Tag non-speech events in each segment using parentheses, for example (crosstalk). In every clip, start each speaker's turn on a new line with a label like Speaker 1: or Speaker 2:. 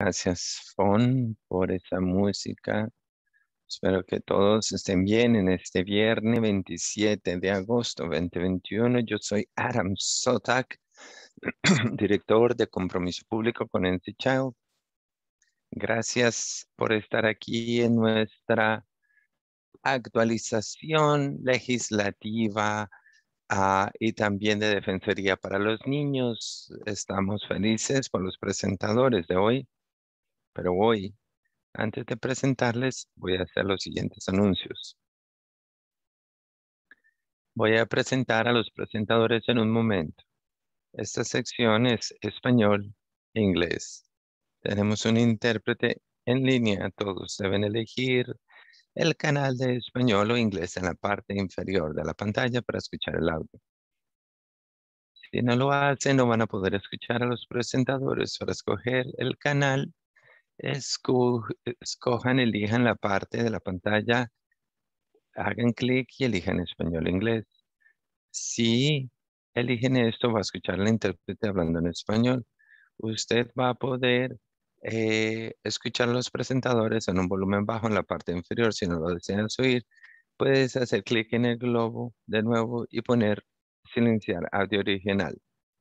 Speaker 1: Gracias, Fon, por esa música. Espero que todos estén bien en este viernes 27 de agosto 2021. Yo soy Adam Sotak, (clears throat) director de Compromiso Público con NC Child. Gracias por estar aquí en nuestra actualización legislativa ah, y también de Defensoría para los Niños. Estamos felices por los presentadores de hoy. Pero hoy, antes de presentarles, voy a hacer los siguientes anuncios. Voy a presentar a los presentadores en un momento. Esta sección es español e inglés. Tenemos un intérprete en línea. Todos deben elegir el canal de español o inglés en la parte inferior de la pantalla para escuchar el audio. Si no lo hacen, no van a poder escuchar a los presentadores para escoger el canal escojan, elijan la parte de la pantalla, hagan clic y elijan español o inglés. Si eligen esto, va a escuchar la intérprete hablando en español. Usted va a poder eh, escuchar los presentadores en un volumen bajo en la parte inferior. Si no lo desean subir, puedes hacer clic en el globo de nuevo y poner silenciar audio original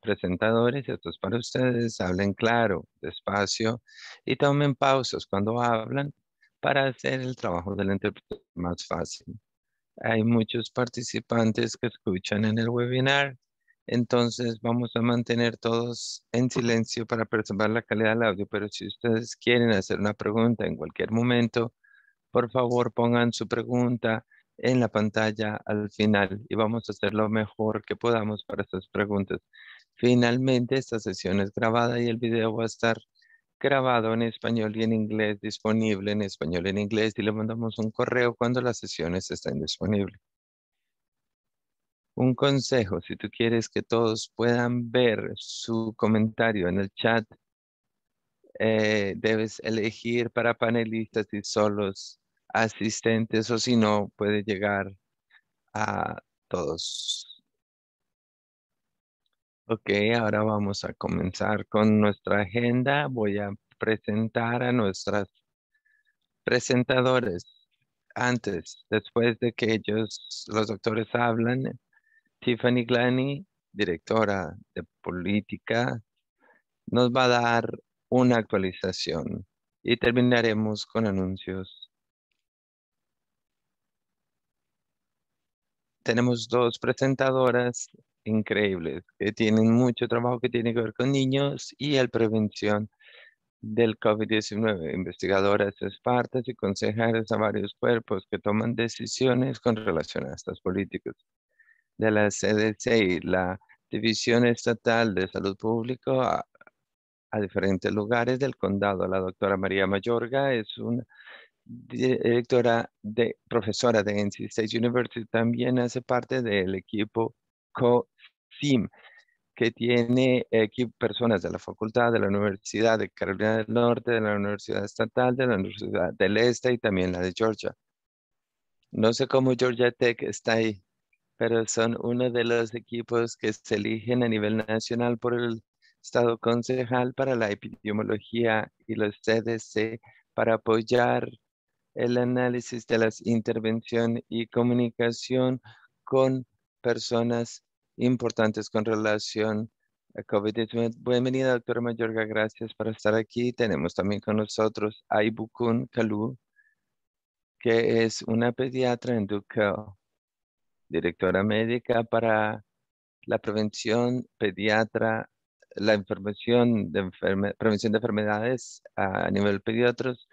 Speaker 1: presentadores esto es para ustedes. Hablen claro, despacio y tomen pausas cuando hablan para hacer el trabajo del intérprete más fácil. Hay muchos participantes que escuchan en el webinar, entonces vamos a mantener todos en silencio para preservar la calidad del audio, pero si ustedes quieren hacer una pregunta en cualquier momento, por favor pongan su pregunta en la pantalla al final y vamos a hacer lo mejor que podamos para esas preguntas. Finalmente, esta sesión es grabada y el video va a estar grabado en español y en inglés, disponible en español y en inglés, y le mandamos un correo cuando las sesiones estén disponibles. Un consejo, si tú quieres que todos puedan ver su comentario en el chat, eh, debes elegir para panelistas y solos asistentes o si no, puede llegar a todos. Ok, ahora vamos a comenzar con nuestra agenda. Voy a presentar a nuestras presentadores. Antes, después de que ellos, los doctores hablan, Tiffany Glani, directora de política, nos va a dar una actualización y terminaremos con anuncios. Tenemos dos presentadoras increíbles, que eh, tienen mucho trabajo que tiene que ver con niños y la prevención del COVID-19. Investigadoras expertas y consejeras a varios cuerpos que toman decisiones con relación a estas políticas. De la CDC, la División Estatal de Salud Pública, a, a diferentes lugares del condado. La doctora María Mayorga es una directora de profesora de NC State University, también hace parte del equipo que tiene personas de la facultad, de la Universidad de Carolina del Norte, de la Universidad Estatal, de la Universidad del Este y también la de Georgia. No sé cómo Georgia Tech está ahí, pero son uno de los equipos que se eligen a nivel nacional por el Estado Concejal para la Epidemiología y los CDC para apoyar el análisis de las intervención y comunicación con personas importantes con relación a COVID-19. Bienvenida, doctora Mayorga, gracias por estar aquí. Tenemos también con nosotros a Ibukun Kalu, que es una pediatra en Duke, directora médica para la prevención pediatra, la información de prevención de enfermedades a nivel pediatros,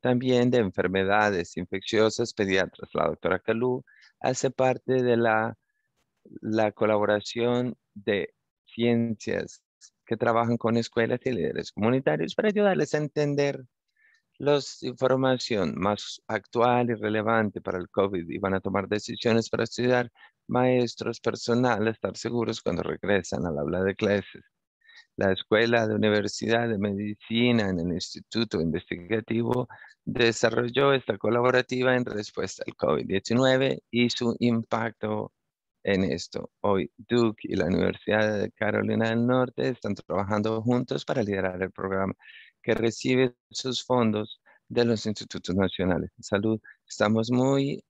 Speaker 1: también de enfermedades infecciosas pediatras. La doctora Kalu hace parte de la la colaboración de ciencias que trabajan con escuelas y líderes comunitarios para ayudarles a entender la información más actual y relevante para el COVID y van a tomar decisiones para estudiar maestros, personal, estar seguros cuando regresan al habla de clases. La Escuela de Universidad de Medicina en el Instituto Investigativo desarrolló esta colaborativa en respuesta al COVID-19 y su impacto en esto. Hoy Duke y la Universidad de Carolina del Norte están trabajando juntos para liderar el programa que recibe sus fondos de los institutos nacionales de salud. Estamos muy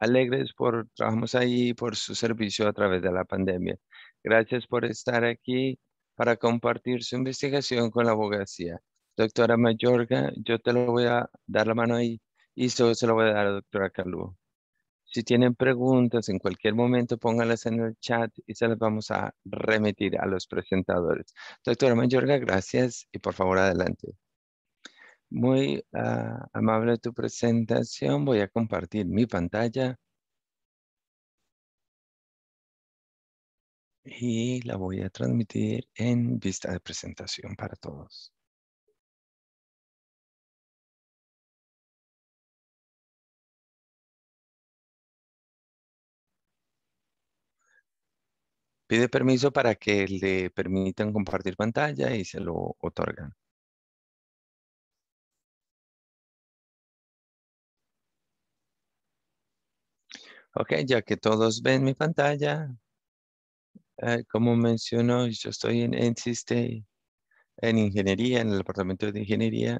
Speaker 1: alegres por trabajamos ahí por su servicio a través de la pandemia. Gracias por estar aquí para compartir su investigación con la abogacía. Doctora Mayorga, yo te lo voy a dar la mano ahí y se lo voy a dar a la doctora Calvo. Si tienen preguntas, en cualquier momento pónganlas en el chat y se las vamos a remitir a los presentadores. Doctora Mayorga, gracias y por favor adelante. Muy ah, amable tu presentación. Voy a compartir mi pantalla. Y la voy a transmitir en vista de presentación para todos. pide permiso para que le permitan compartir pantalla y se lo otorgan. Ok, ya que todos ven mi pantalla, eh, como mencionó, yo estoy en State, en ingeniería, en el departamento de ingeniería.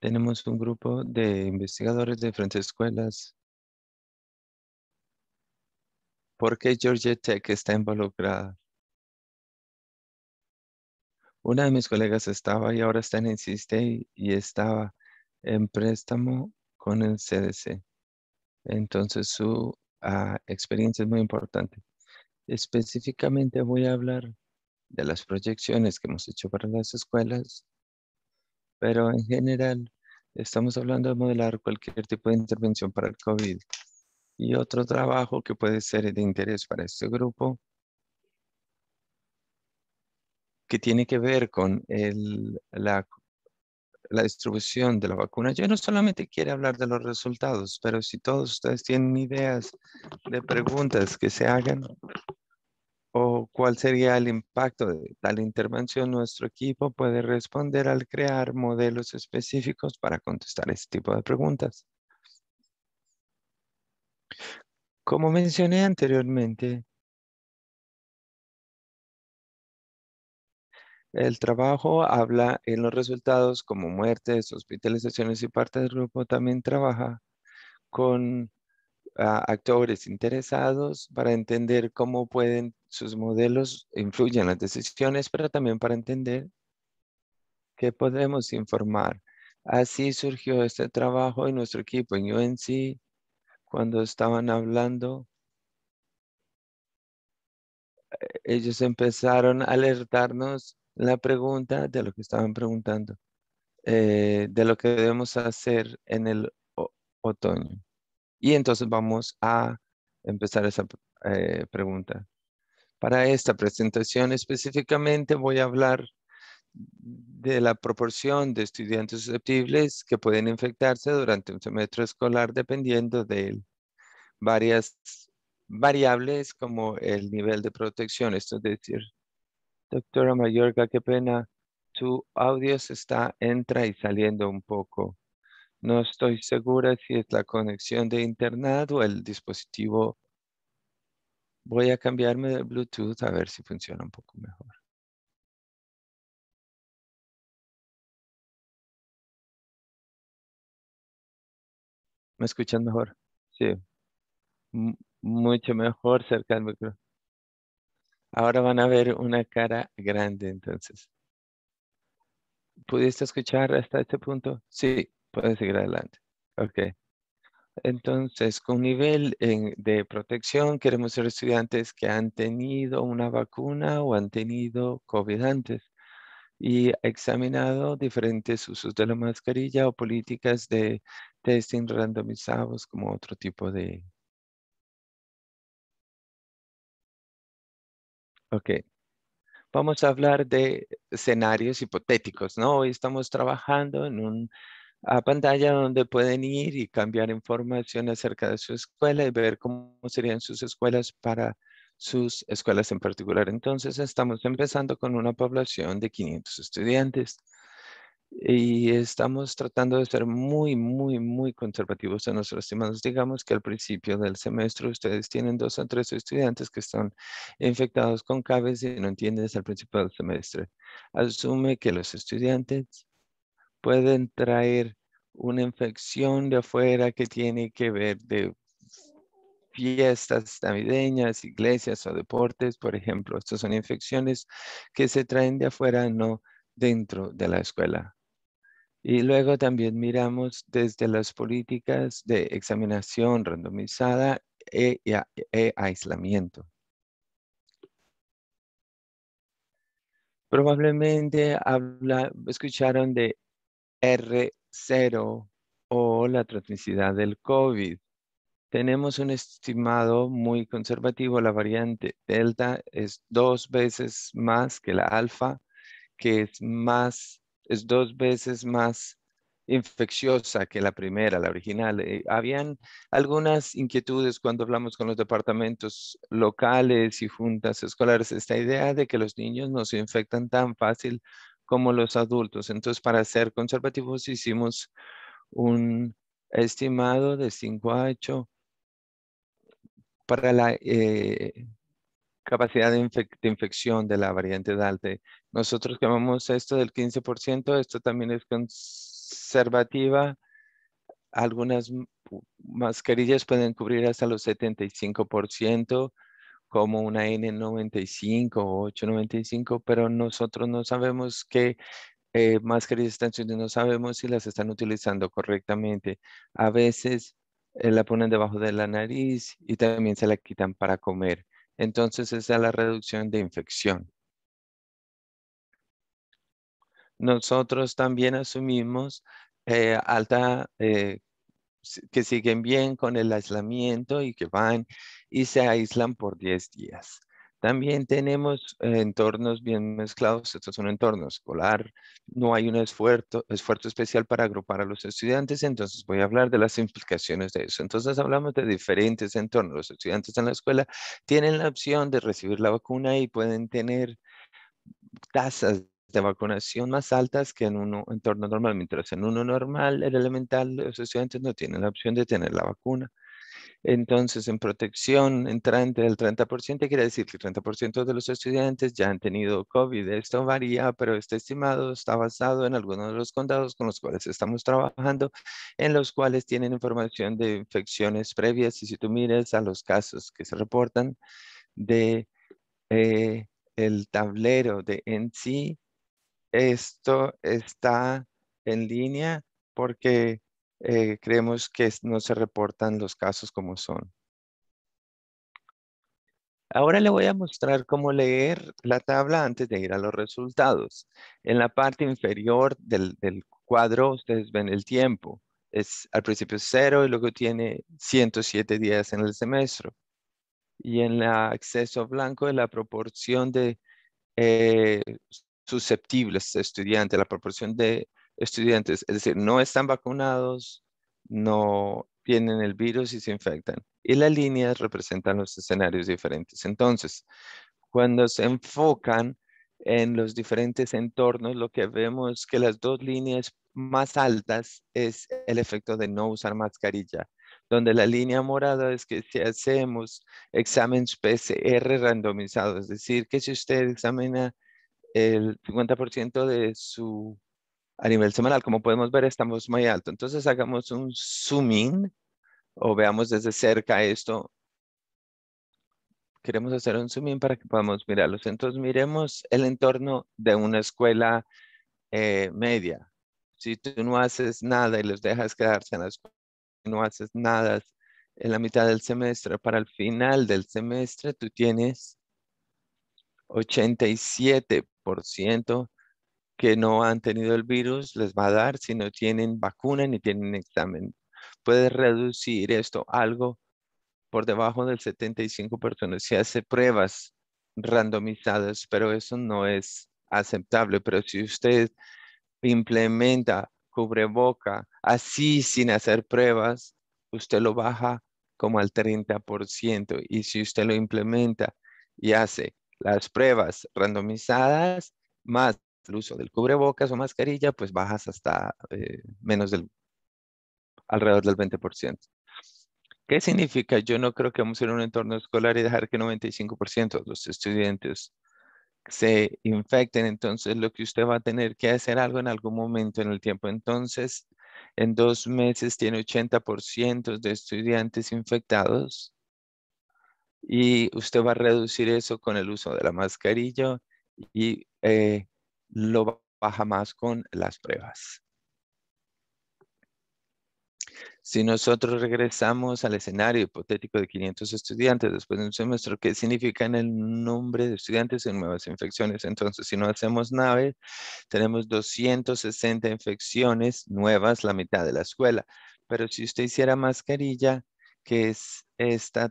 Speaker 1: Tenemos un grupo de investigadores de diferentes escuelas ¿Por qué Georgia Tech está involucrada? Una de mis colegas estaba y ahora está en el y estaba en préstamo con el CDC. Entonces su ah, experiencia es muy importante. Específicamente voy a hablar de las proyecciones que hemos hecho para las escuelas, pero en general estamos hablando de modelar cualquier tipo de intervención para el COVID. Y otro trabajo que puede ser de interés para este grupo que tiene que ver con la, la distribución de la vacuna. Yo no solamente quiero hablar de los resultados, pero si todos ustedes tienen ideas de preguntas que se hagan o cuál sería el impacto de tal intervención, nuestro equipo puede responder al crear modelos específicos para contestar este tipo de preguntas. Como mencioné anteriormente, El trabajo habla en los resultados como muertes, hospitalizaciones y parte del grupo también trabaja con ah, actores interesados para entender cómo pueden sus modelos influyen en las decisiones, pero también para entender qué podemos informar. Así surgió este trabajo en nuestro equipo en UNC cuando estaban hablando, ellos empezaron a alertarnos la pregunta de lo que estaban preguntando, eh, de lo que debemos hacer en el otoño. Y entonces vamos a empezar esa eh, pregunta. Para esta presentación específicamente voy a hablar de la proporción de estudiantes susceptibles que pueden infectarse durante un semestre escolar dependiendo de varias variables como el nivel de protección. Esto es decir, doctora Mayorga, qué pena, tu audio se está entra y saliendo un poco. No estoy segura si es la conexión de internet o el dispositivo. Voy a cambiarme de Bluetooth a ver si funciona un poco mejor. ¿Me escuchan mejor? Sí. mucho mejor cerca del micro. Ahora van a ver una cara grande, entonces. ¿Pudiste escuchar hasta este punto? Sí, puedes seguir adelante. Ok. Entonces, con nivel de protección, queremos ser estudiantes que han tenido una vacuna o han tenido COVID antes y examinado diferentes usos de la mascarilla o políticas de testing randomizados como otro tipo de... Ok. Vamos a hablar de escenarios hipotéticos, ¿no? Hoy estamos trabajando en una pantalla donde pueden ir y cambiar información acerca de su escuela y ver cómo serían sus escuelas para sus escuelas en particular. Entonces, estamos empezando con una población de 500 estudiantes y estamos tratando de ser muy, muy, muy conservativos en nuestros estimados. Digamos que al principio del semestre ustedes tienen dos o tres estudiantes que están infectados con CABES y no entiendes al principio del semestre. Asume que los estudiantes pueden traer una infección de afuera que tiene que ver de fiestas navideñas, iglesias o deportes, por ejemplo. Estas son infecciones que se traen de afuera, no dentro de la escuela. Y luego también miramos desde las políticas de examinación randomizada e, aislamiento. Probablemente habla, escucharon de R0 o la transmisión del COVID. Tenemos un estimado muy conservativo. La variante delta es dos veces más que la alfa, que es más es dos veces más infecciosa que la primera, la original. Eh, habían algunas inquietudes cuando hablamos con los departamentos locales y juntas escolares, esta idea de que los niños no se infectan tan fácil como los adultos. Entonces, para ser conservativos, hicimos un estimado de 5 a 8 para la eh, capacidad de, infección de la variante Delta. Nosotros llamamos esto del 15%, esto también es conservativa. Algunas mascarillas pueden cubrir hasta los 75%, como una N95 o 895, pero nosotros no sabemos qué eh, mascarillas están usando no sabemos si las están utilizando correctamente. A veces eh, la ponen debajo de la nariz y también se la quitan para comer. Entonces, esa es la reducción de infección. Nosotros también asumimos eh, alta, eh, que siguen bien con el aislamiento y que van y se aíslan por 10 días. También tenemos eh, entornos bien mezclados. estos son entornos entorno escolar. No hay un esfuerzo, esfuerzo especial para agrupar a los estudiantes. Entonces voy a hablar de las implicaciones de eso. Entonces hablamos de diferentes entornos. Los estudiantes en la escuela tienen la opción de recibir la vacuna y pueden tener tasas de vacunación más altas que en un entorno normal. Mientras en uno normal, el elemental, los estudiantes no tienen la opción de tener la vacuna. Entonces, en protección entrante del 30%, quiere decir que el 30% de los estudiantes ya han tenido COVID. Esto varía, pero este estimado está basado en algunos de los condados con los cuales estamos trabajando, en los cuales tienen información de infecciones previas. Y si tú miras a los casos que se reportan de eh, el tablero de en sí, esto está en línea porque eh, creemos que no se reportan los casos como son. Ahora le voy a mostrar cómo leer la tabla antes de ir a los resultados. En la parte inferior del, cuadro ustedes ven el tiempo. Es al principio cero y luego tiene 107 días en el semestre. Y en el acceso blanco es la proporción de eh, susceptibles estudiantes, la proporción de estudiantes, es decir, no están vacunados, no tienen el virus y se infectan. Y las líneas representan los escenarios diferentes. Entonces, cuando se enfocan en los diferentes entornos, lo que vemos que las dos líneas más altas es el efecto de no usar mascarilla, donde la línea morada es que si hacemos exámenes PCR randomizados, es decir, que si usted examina el 50% de su a nivel semanal, como podemos ver, estamos muy alto. Entonces hagamos un zoom in o veamos desde cerca esto. Queremos hacer un zoom in para que podamos mirarlos. Entonces miremos el entorno de una escuela eh, media. Si tú no haces nada y los dejas quedarse en la escuela, no haces nada en la mitad del semestre, para el final del semestre tú tienes 87% que no han tenido el virus les va a dar si no tienen vacuna ni tienen examen. Puede reducir esto algo por debajo del 75% si hace pruebas randomizadas, pero eso no es aceptable. Pero si usted implementa cubreboca así sin hacer pruebas, usted lo baja como al 30%. Y si usted lo implementa y hace las pruebas randomizadas más el uso del cubrebocas o mascarilla, pues bajas hasta eh, menos del, alrededor del 20%. ¿Qué significa? Yo no creo que vamos a ir a un entorno escolar y dejar que 95% de los estudiantes se infecten. Entonces, lo que usted va a tener que hacer algo en algún momento en el tiempo. Entonces, en dos meses tiene 80% de estudiantes infectados y usted va a reducir eso con el uso de la mascarilla y eh, lo baja más con las pruebas. Si nosotros regresamos al escenario hipotético de 500 estudiantes después de un semestre, ¿qué en el nombre de estudiantes en nuevas infecciones? Entonces, si no hacemos NAVE, tenemos 260 infecciones nuevas, la mitad de la escuela. Pero si usted hiciera mascarilla, que es esta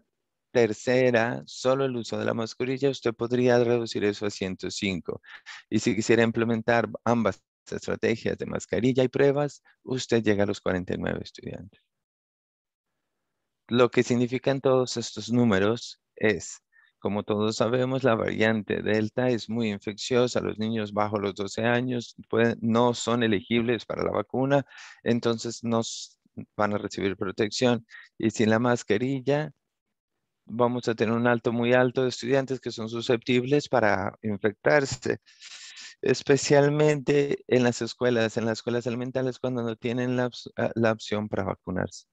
Speaker 1: tercera, solo el uso de la mascarilla, usted podría reducir eso a 105. Y si quisiera implementar ambas estrategias de mascarilla y pruebas, usted llega a los 49 estudiantes. Lo que significan todos estos números es, como todos sabemos, la variante Delta es muy infecciosa. Los niños bajo los 12 años no son elegibles para la vacuna, entonces no van a recibir protección. Y sin la mascarilla, vamos a tener un alto muy alto de estudiantes que son susceptibles para infectarse, especialmente en las escuelas, en las escuelas elementales cuando no tienen ah, la, opción para vacunarse.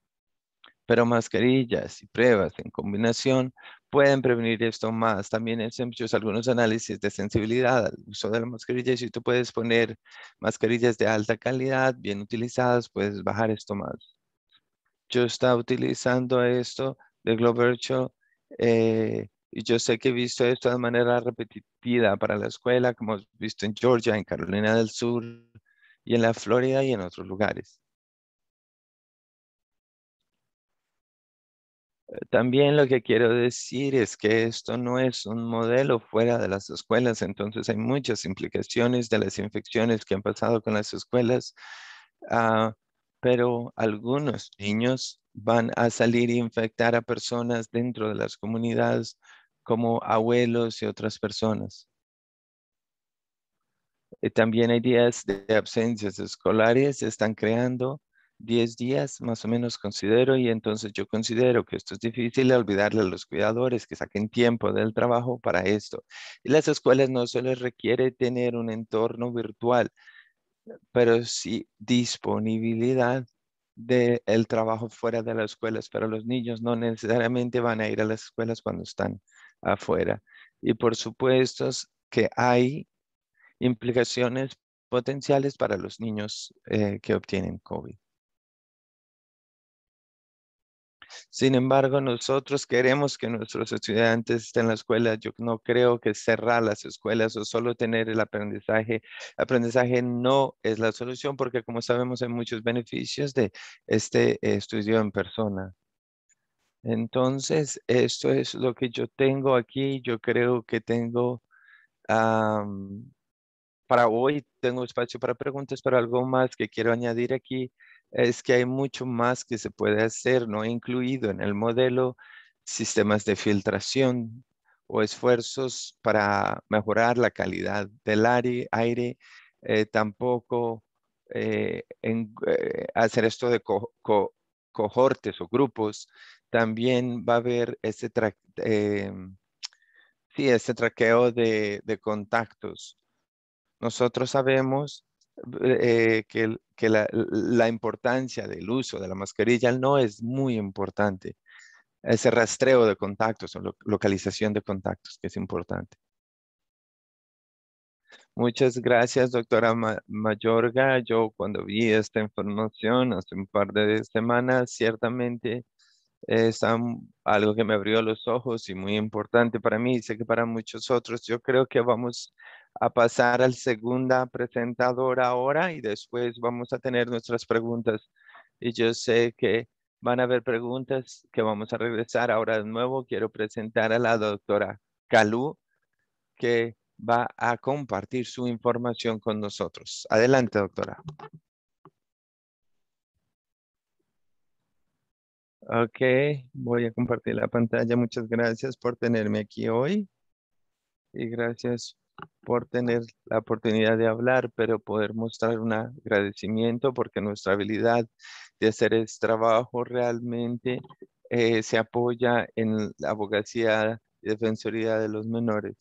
Speaker 1: Pero mascarillas y pruebas en combinación pueden prevenir esto más. También he hecho algunos análisis de sensibilidad al uso de la mascarilla. si tú puedes poner mascarillas de alta calidad, bien utilizadas, puedes bajar esto más. Yo estaba utilizando esto de Virtual eh, y yo sé que he visto esto de manera repetitiva para la escuela, como he visto en Georgia, en Carolina del Sur y en la Florida y en otros lugares. También lo que quiero decir es que esto no es un modelo fuera de las escuelas, entonces hay muchas implicaciones de las infecciones que han pasado con las escuelas. Ah, pero algunos niños van a salir y infectar a personas dentro de las comunidades como abuelos y otras personas. Eh, también hay días de absencias escolares, se están creando 10 días más o menos considero y entonces yo considero que esto es difícil olvidarle a los cuidadores que saquen tiempo del trabajo para esto. las escuelas no solo requiere tener un entorno virtual, pero sí disponibilidad del trabajo fuera de las escuelas, pero los niños no necesariamente van a ir a las escuelas cuando están afuera. Y por supuesto que hay implicaciones potenciales para los niños eh, que obtienen COVID. Sin embargo, nosotros queremos que nuestros estudiantes estén en la escuela. Yo no creo que cerrar las escuelas o solo tener el aprendizaje. Aprendizaje no es la solución porque, como sabemos, hay muchos beneficios de este estudio en persona. Entonces, esto es lo que yo tengo aquí. Yo creo que tengo... para hoy tengo espacio para preguntas, pero algo más que quiero añadir aquí es que hay mucho más que se puede hacer, no incluido en el modelo sistemas de filtración o esfuerzos para mejorar la calidad del aire, aire eh, tampoco eh, en, eh, hacer esto de cohortes o grupos, también va a haber este, sí, este traqueo de, de contactos. Nosotros sabemos eh, que, la, importancia del uso de la mascarilla no es muy importante. Ese rastreo de contactos o localización de contactos que es importante. Muchas gracias, doctora Mayorga. Yo cuando vi esta información hace un par de semanas, ciertamente eh, es algo que me abrió los ojos y muy importante para mí, sé que para muchos otros. Yo creo que vamos a pasar al segundo segunda presentadora ahora y después vamos a tener nuestras preguntas. Y yo sé que van a haber preguntas que vamos a regresar ahora de nuevo. Quiero presentar a la doctora Calú, que va a compartir su información con nosotros. Adelante, doctora. Ok, voy a compartir la pantalla. Muchas gracias por tenerme aquí hoy. Y gracias por tener la oportunidad de hablar, pero poder mostrar un agradecimiento porque nuestra habilidad de hacer este trabajo realmente eh, se apoya en la abogacía y defensoría de los menores.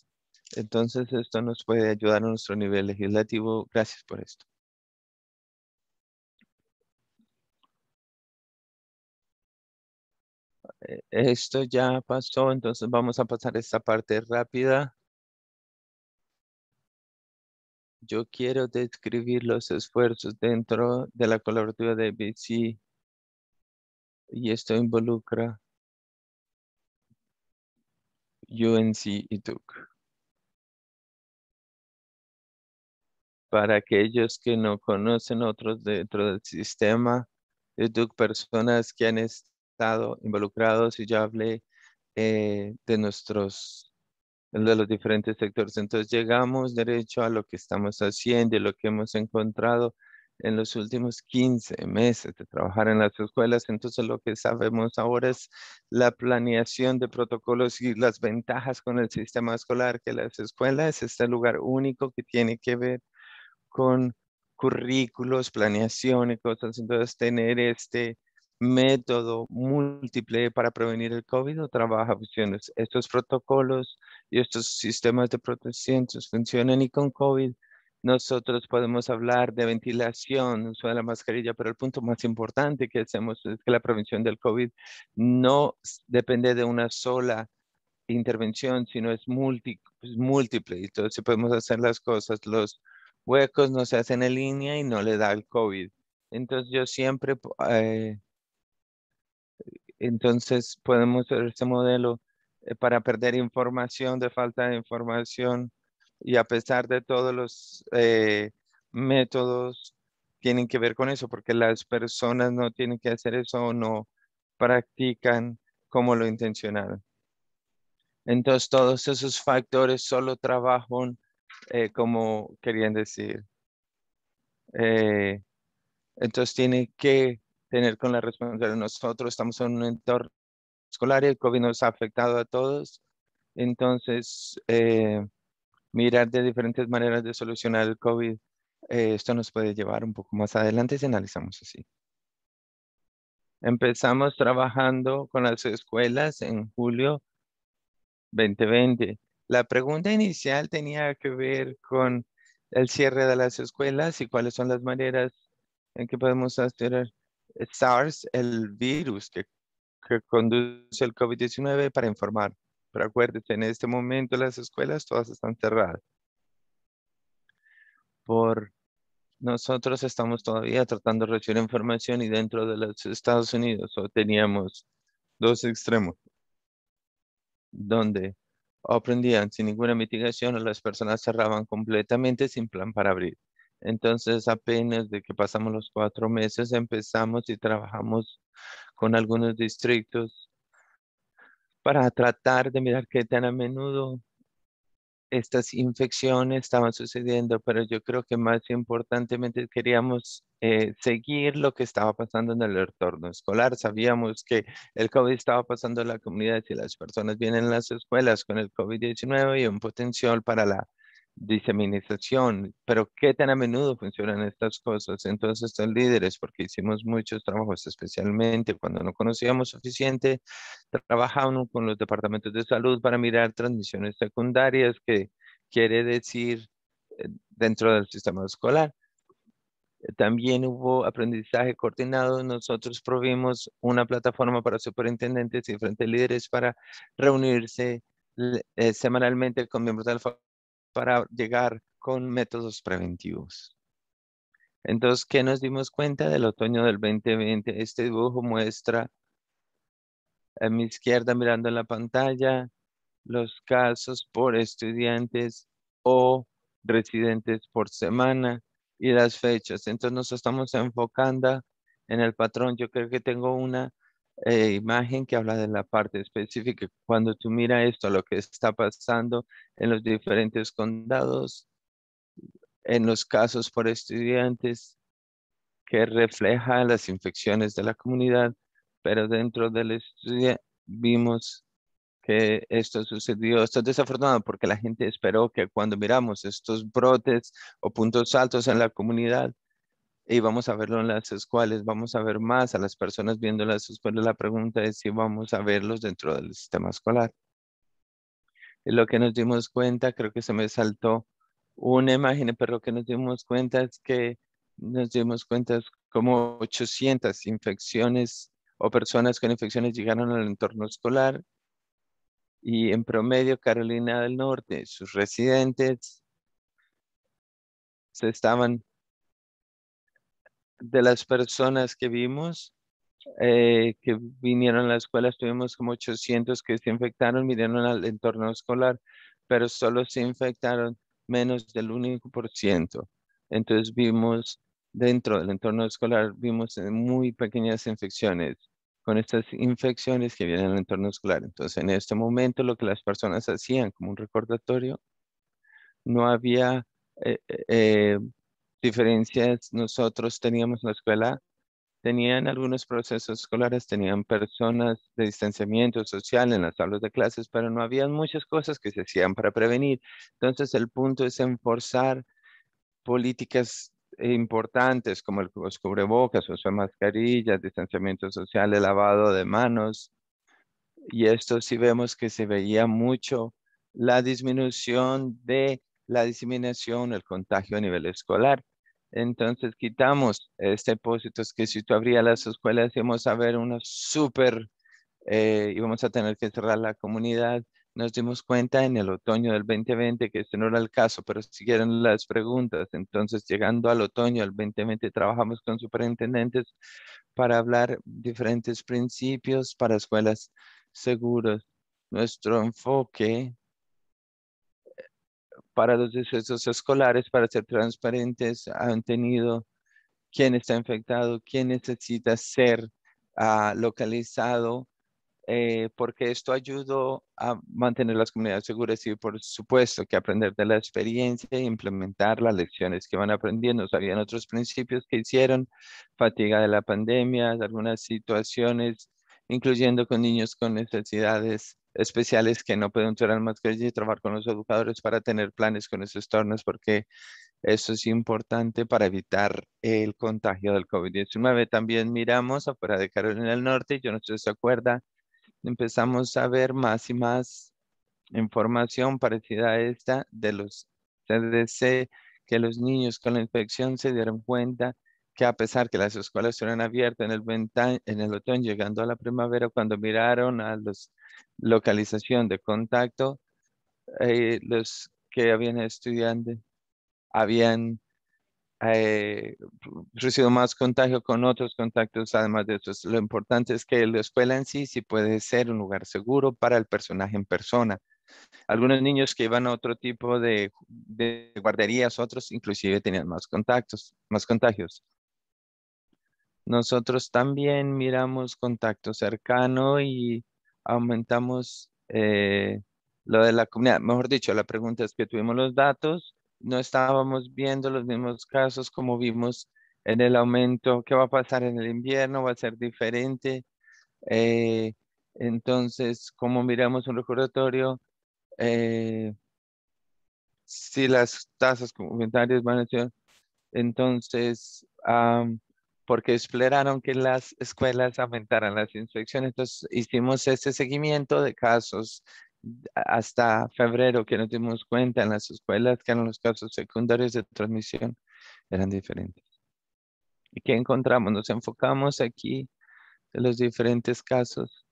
Speaker 1: Entonces, esto nos puede ayudar a nuestro nivel legislativo. Gracias por esto. Eh, esto ya pasó, entonces vamos a pasar esta parte rápida. Yo quiero describir los esfuerzos dentro de la colaborativa de BC y esto involucra UNC y Duke. Para aquellos que no conocen otros dentro del sistema, Duke personas que han estado estado involucrados y ya hablé eh, de nuestros de los diferentes sectores. Entonces llegamos derecho a lo que estamos haciendo y lo que hemos encontrado en los últimos 15 meses de trabajar en las escuelas. Entonces lo que sabemos ahora es la planeación de protocolos y las ventajas con el sistema escolar, que las escuelas es este lugar único que tiene que ver con currículos, planeación y cosas. Entonces tener este método múltiple para prevenir el COVID o trabaja funciones. Estos protocolos y estos sistemas de protección funcionan y con COVID nosotros podemos hablar de ventilación, uso de la mascarilla, pero el punto más importante que hacemos es que la prevención del COVID no depende de una sola intervención, sino es, es múltiple. Entonces podemos hacer las cosas, los huecos no se hacen en línea y no le da el COVID. Entonces yo siempre eh, entonces podemos hacer este modelo eh, para perder información, de falta de información, y a pesar de todos los eh, métodos tienen que ver con eso, porque las personas no tienen que hacer eso o no practican como lo intencionaron. Entonces todos esos factores solo trabajan eh, como querían decir. entonces tiene que tener con la responsabilidad. Nosotros estamos en un entorno escolar y el COVID nos ha afectado a todos. Entonces, eh, mirar de diferentes maneras de solucionar el COVID, eh, esto nos puede llevar un poco más adelante si analizamos así. Empezamos trabajando con las escuelas en julio 2020. La pregunta inicial tenía que ver con el cierre de las escuelas y cuáles son las maneras en que podemos hacer SARS, el virus que, conduce el COVID-19 para informar. Pero acuérdense, en este momento las escuelas todas están cerradas. Por nosotros estamos todavía tratando de recibir información y dentro de los Estados Unidos teníamos dos extremos donde aprendían sin ninguna mitigación o las personas cerraban completamente sin plan para abrir. Entonces, apenas de que pasamos los cuatro meses, empezamos y trabajamos con algunos distritos para tratar de mirar qué tan a menudo estas infecciones estaban sucediendo, pero yo creo que más importantemente queríamos eh, seguir lo que estaba pasando en el retorno escolar. Sabíamos que el COVID estaba pasando en la comunidad y las personas vienen a las escuelas con el COVID-19 y un potencial para la diseminización, pero qué tan a menudo funcionan estas cosas en todos estos líderes, porque hicimos muchos trabajos, especialmente cuando no conocíamos suficiente, trabajamos con los departamentos de salud para mirar transmisiones secundarias, que quiere decir eh, dentro del sistema escolar. También hubo aprendizaje coordinado. Nosotros provimos una plataforma para superintendentes y diferentes líderes para reunirse eh, semanalmente con miembros de la para llegar con métodos preventivos. Entonces, ¿qué nos dimos cuenta del otoño del 2020? Este dibujo muestra a mi izquierda mirando la pantalla los casos por estudiantes o residentes por semana y las fechas. Entonces nos estamos enfocando en el patrón. Yo creo que tengo una eh, imagen que habla de la parte específica. Cuando tú miras esto, lo que está pasando en los diferentes condados, en los casos por estudiantes, que refleja las infecciones de la comunidad, pero dentro del estudio vimos que esto sucedió. Esto es desafortunado porque la gente esperó que cuando miramos estos brotes o puntos altos en la comunidad, y vamos a verlo en las escuelas, vamos a ver más a las personas viendo las escuelas. La pregunta es si vamos a verlos dentro del sistema escolar. lo que nos dimos cuenta, creo que se me saltó una imagen, pero lo que nos dimos cuenta es que nos dimos cuenta como 800 infecciones o personas con infecciones llegaron al entorno escolar y en promedio Carolina del Norte, sus residentes se estaban de las personas que vimos eh, que vinieron a la escuela, tuvimos como 800 que se infectaron, vinieron al entorno escolar, pero solo se infectaron menos del 1%. Entonces vimos dentro del entorno escolar, vimos muy pequeñas infecciones con estas infecciones que vienen al entorno escolar. Entonces en este momento lo que las personas hacían como un recordatorio, no había... Eh, eh, diferencias. Nosotros teníamos la escuela, tenían algunos procesos escolares, tenían personas de distanciamiento social en las aulas de clases, pero no había muchas cosas que se hacían para prevenir. Entonces el punto es enforzar políticas importantes como el, cubrebocas, uso mascarillas, distanciamiento social, el lavado de manos. Y esto sí vemos que se veía mucho la disminución de la diseminación, el contagio a nivel escolar. Entonces quitamos este es que si tú abrías las escuelas íbamos a ver una super eh, íbamos a tener que cerrar la comunidad. Nos dimos cuenta en el otoño del 2020 que este no era el caso, pero siguieron las preguntas. Entonces, llegando al otoño del 2020, trabajamos con superintendentes para hablar diferentes principios para escuelas seguras. Nuestro enfoque para los decesos escolares, para ser transparentes, han tenido quién está infectado, quién necesita ser ah, localizado, eh, porque esto ayudó a mantener las comunidades seguras y por supuesto que aprender de la experiencia e implementar las lecciones que van aprendiendo. Habían otros principios que hicieron, fatiga de la pandemia, algunas situaciones, incluyendo con niños con necesidades especiales que no pueden ser más que trabajar con los educadores para tener planes con esos tornos porque eso es importante para evitar el contagio del COVID-19. También miramos afuera de Carolina del Norte, yo no sé si se acuerda, empezamos a ver más y más información parecida a esta de los CDC, que los niños con la infección se dieron cuenta que a pesar que las escuelas fueron abiertas en el, en el otoño, llegando a la primavera, cuando miraron a la localización de contacto, eh, los que habían estudiado habían eh, recibido más contagio con otros contactos, además de eso, Lo importante es que la escuela en sí sí puede ser un lugar seguro para el personaje en persona. Algunos niños que iban a otro tipo de, de guarderías, otros inclusive tenían más contactos, más contagios nosotros también miramos contacto cercano y aumentamos eh, lo de la comunidad. Mejor dicho, la pregunta es que tuvimos los datos, no estábamos viendo los mismos casos como vimos en el aumento. ¿Qué va a pasar en el invierno? ¿Va a ser diferente? Eh, entonces, como miramos un recordatorio, eh, si las tasas comunitarias van a ser, entonces porque esperaron que las escuelas aumentaran las inspecciones. Entonces hicimos este seguimiento de casos hasta febrero que nos dimos cuenta en las escuelas que eran los casos secundarios de transmisión eran diferentes. ¿Y qué encontramos? Nos enfocamos aquí en los diferentes casos.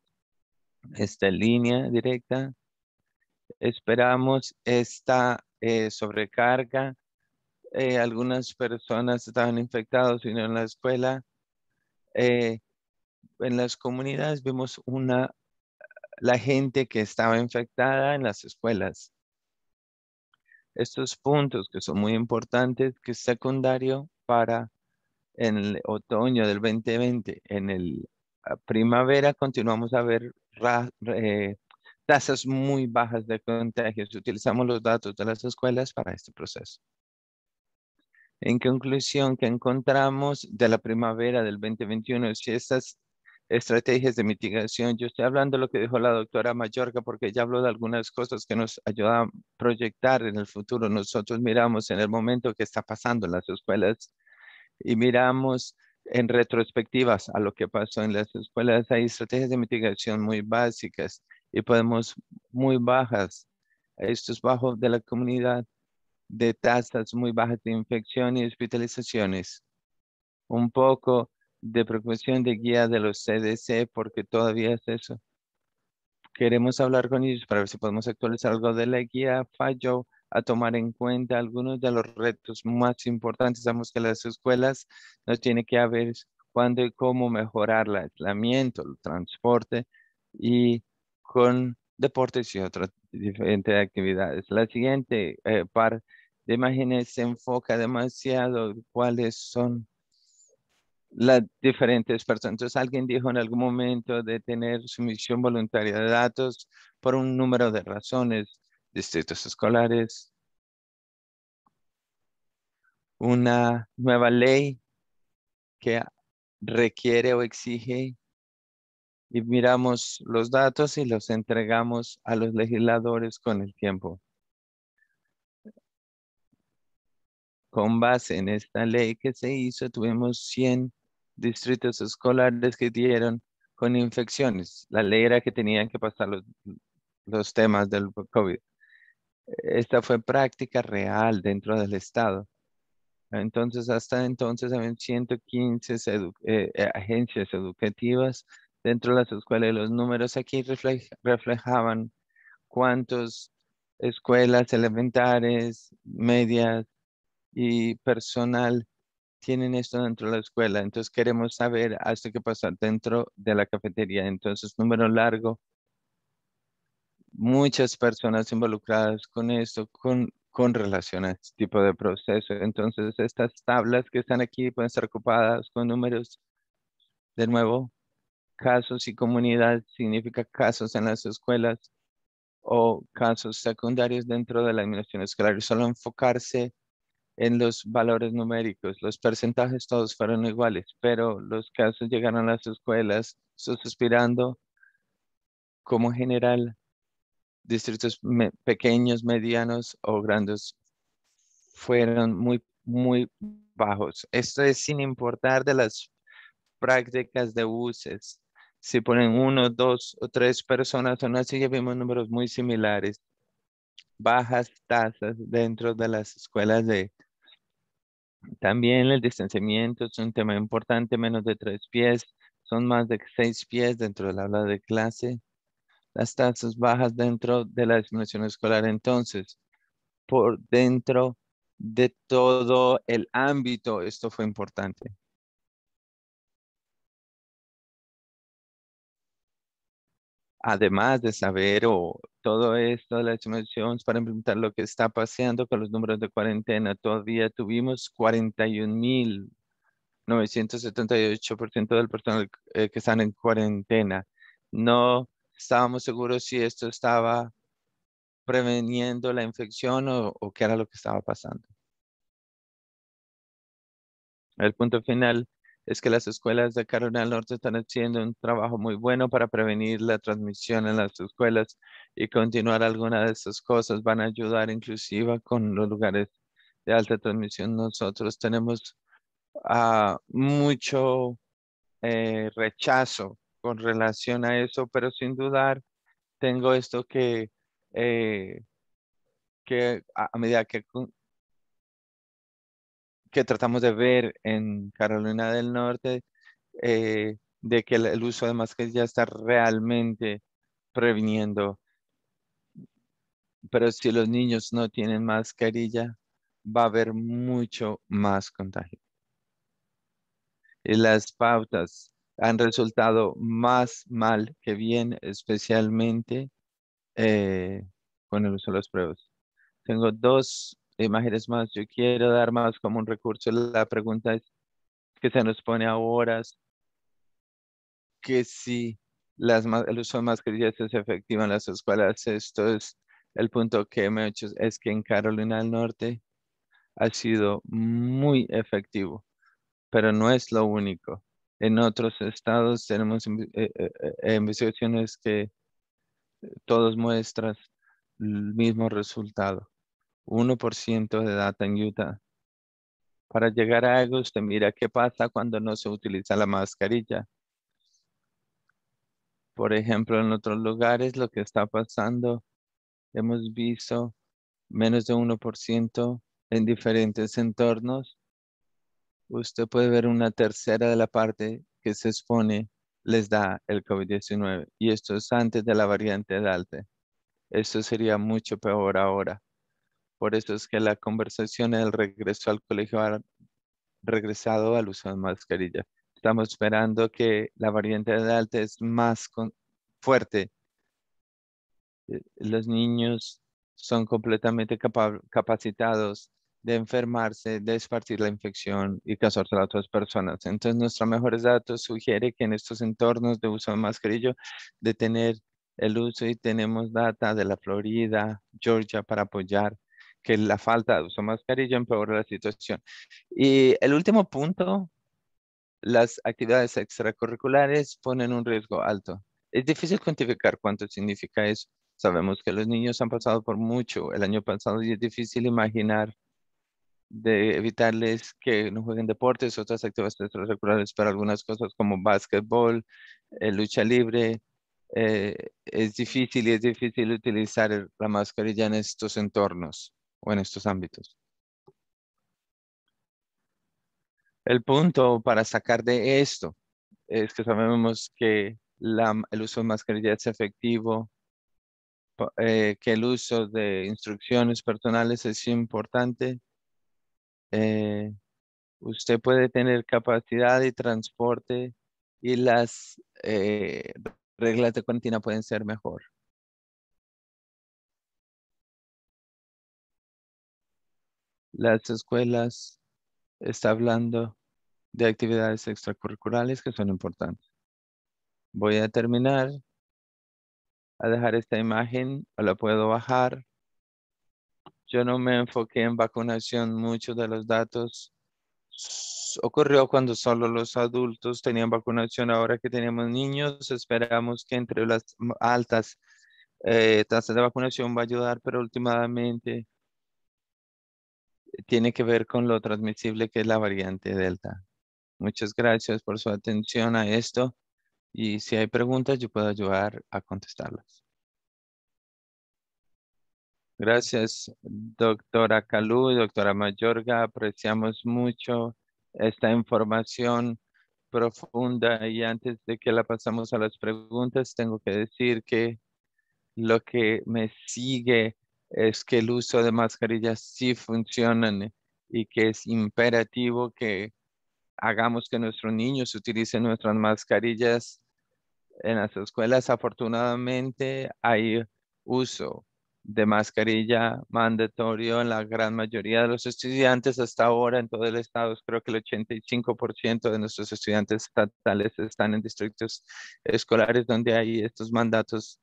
Speaker 1: Esta línea directa. Esperamos esta eh, sobrecarga eh, algunas personas estaban infectadas y no en la escuela. Eh, en las comunidades vimos una, la gente que estaba infectada en las escuelas. Estos puntos que son muy importantes, que es secundario para en el otoño del 2020, en el primavera continuamos a ver eh, tasas muy bajas de contagios. Utilizamos los datos de las escuelas para este proceso. En conclusión, que encontramos de la primavera del 2021, si estas estrategias de mitigación, yo estoy hablando de lo que dijo la doctora Mallorca, porque ya habló de algunas cosas que nos ayudan a proyectar en el futuro. Nosotros miramos en el momento que está pasando en las escuelas y miramos en retrospectivas a lo que pasó en las escuelas. Hay estrategias de mitigación muy básicas y podemos muy bajas, esto es bajo de la comunidad de tasas muy bajas de infección y hospitalizaciones. Un poco de preocupación de guía de los CDC porque todavía es eso. Queremos hablar con ellos para ver si podemos actualizar algo de la guía fallo a tomar en cuenta algunos de los retos más importantes. Sabemos que las escuelas nos tienen que haber cuándo y cómo mejorar el aislamiento, el transporte y con deportes y otras diferentes actividades. La siguiente eh, parte de imágenes se enfoca demasiado cuáles son las diferentes personas. Entonces, alguien dijo en algún momento de tener sumisión voluntaria de datos por un número de razones, distritos escolares, una nueva ley que requiere o exige y miramos los datos y los entregamos a los legisladores con el tiempo. Con base en esta ley que se hizo, tuvimos 100 distritos escolares que dieron con infecciones. La ley era que tenían que pasar los, temas del COVID. Esta fue práctica real dentro del Estado. Entonces, hasta entonces habían 115 eh, eh, agencias educativas dentro de las escuelas los números aquí reflejaban cuántas escuelas elementales, medias, y personal tienen esto dentro de la escuela. Entonces queremos saber hasta ah, qué pasa dentro de la cafetería. Entonces, número largo, muchas personas involucradas con esto, con, con relación a este tipo de proceso. Entonces, estas tablas que están aquí pueden estar ocupadas con números, de nuevo, casos y comunidad significa casos en las escuelas o casos secundarios dentro de la administración escolar. Solo enfocarse en los valores numéricos. Los porcentajes todos fueron iguales, pero los casos llegaron a las escuelas suspirando como general distritos pequeños, medianos o grandes fueron muy, muy bajos. Esto es sin importar de las prácticas de buses. Si ponen uno, dos o tres personas o no, así, ya vimos números muy similares bajas tasas dentro de las escuelas de... También el distanciamiento es un tema importante, menos de tres pies, son más de seis pies dentro del aula de clase. Las tasas bajas dentro de la disminución escolar, entonces, por dentro de todo el ámbito, esto fue importante. además de saber todo esto las dimensiones para implementar lo que está pasando con los números de cuarentena, todavía tuvimos 41.978% del personal eh, que están en cuarentena. No estábamos seguros si esto estaba preveniendo la infección o qué era lo que estaba pasando. El punto final es que las escuelas de Carolina del Norte están haciendo un trabajo muy bueno para prevenir la transmisión en las escuelas y continuar alguna de esas cosas van a ayudar inclusive con los lugares de alta transmisión. Nosotros tenemos ah, mucho eh, rechazo con relación a eso, pero sin dudar tengo esto que, eh, que a medida que que tratamos de ver en Carolina del Norte, eh, de que el, uso de mascarilla está realmente previniendo. Pero si los niños no tienen mascarilla, va a haber mucho más contagio. Y las pautas han resultado más mal que bien, especialmente eh, con el uso de las pruebas. Tengo dos imágenes más, yo quiero dar más como un recurso. La pregunta es que se nos pone ahora que si las, el uso de mascarillas es efectivo en las escuelas, esto es el punto que me he hecho, es que en Carolina del Norte ha sido muy efectivo, pero no es lo único. En otros estados tenemos eh, eh, eh, investigaciones que todos muestran el mismo resultado. 1% de data en Utah. Para llegar a algo, usted mira qué pasa cuando no se utiliza la mascarilla. Por ejemplo, en otros lugares lo que está pasando, hemos visto menos de 1% en diferentes entornos. Usted puede ver una tercera de la parte que se expone les da el COVID-19 y esto es antes de la variante Delta. Esto sería mucho peor ahora. Por eso es que la conversación del el regreso al colegio ha regresado al uso de mascarilla. Estamos esperando que la variante de alta es más fuerte. Eh, los niños son completamente capacitados de enfermarse, de esparcir la infección y causarla a otras personas. Entonces, nuestros mejores datos sugiere que en estos entornos de uso de mascarilla, de tener el uso y tenemos data de la Florida, Georgia para apoyar que la falta de uso de mascarilla empeora la situación. Y el último punto, las actividades extracurriculares ponen un riesgo alto. Es difícil cuantificar cuánto significa eso. Sabemos que los niños han pasado por mucho el año pasado y es difícil imaginar de evitarles que no jueguen deportes, otras actividades extracurriculares para algunas cosas como básquetbol, eh, lucha libre. Eh, es difícil y es difícil utilizar la mascarilla en estos entornos o en estos ámbitos. El punto para sacar de esto es que sabemos que el uso de mascarillas es efectivo, eh, que el uso de instrucciones personales es importante. Eh, usted puede tener capacidad de transporte y las eh, reglas de cuarentena pueden ser mejor. las escuelas está hablando de actividades extracurriculares que son importantes. Voy a terminar a dejar esta imagen o la puedo bajar. Yo no me enfoqué en vacunación. Muchos de los datos ocurrió cuando solo los adultos tenían vacunación. Ahora que tenemos niños, esperamos que entre las altas eh, tasas de vacunación va a ayudar, pero últimamente tiene que ver con lo transmisible que es la variante Delta. Muchas gracias por su atención a esto y si hay preguntas yo puedo ayudar a contestarlas. Gracias, doctora Calú y doctora Mayorga. Apreciamos mucho esta información profunda y antes de que la pasamos a las preguntas, tengo que decir que lo que me sigue es que el uso de mascarillas sí funcionan eh, y que es imperativo que hagamos que nuestros niños utilicen nuestras mascarillas en las escuelas. Afortunadamente hay uso de mascarilla mandatorio en la gran mayoría de los estudiantes hasta ahora en todo el estado. Creo que el 85% de nuestros estudiantes estatales están en distritos escolares donde hay estos mandatos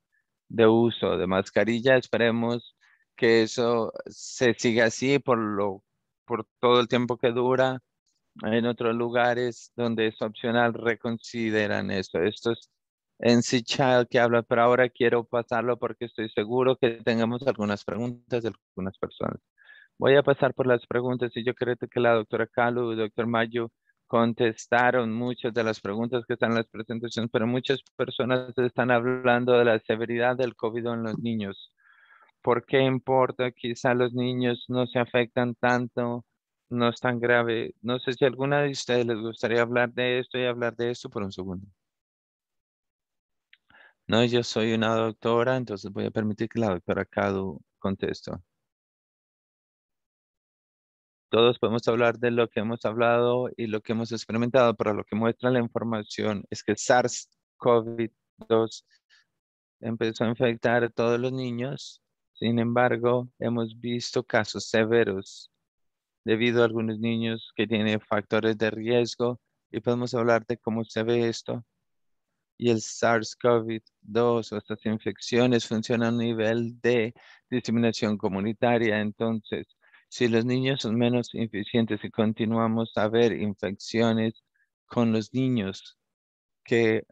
Speaker 1: de uso de mascarilla. Esperemos que eso se siga así por, lo, por todo el tiempo que dura. En otros lugares donde es opcional reconsideran esto. Esto es en sí Child que habla, pero ahora quiero pasarlo porque estoy seguro que tengamos algunas preguntas de algunas personas. Voy a pasar por las preguntas y yo creo que la doctora Calu y el doctor Mayo contestaron muchas de las preguntas que están en las presentaciones, pero muchas personas están hablando de la severidad del COVID en los niños. ¿por qué importa? Quizá los niños no se afectan tanto, no es tan grave. No sé si alguna de ustedes les gustaría hablar de esto y hablar de esto por un segundo. No, yo soy una doctora, entonces voy a permitir que la doctora Cadu conteste. Todos podemos hablar de lo que hemos hablado y lo que hemos experimentado, pero lo que muestra la información es que SARS-CoV-2 empezó a infectar a todos los niños sin embargo, hemos visto casos severos debido a algunos niños que tienen factores de riesgo y podemos hablar de cómo se ve esto. Y el SARS-CoV-2 o estas infecciones funcionan a nivel de discriminación comunitaria. Entonces, si los niños son menos eficientes y continuamos a ver infecciones con los niños que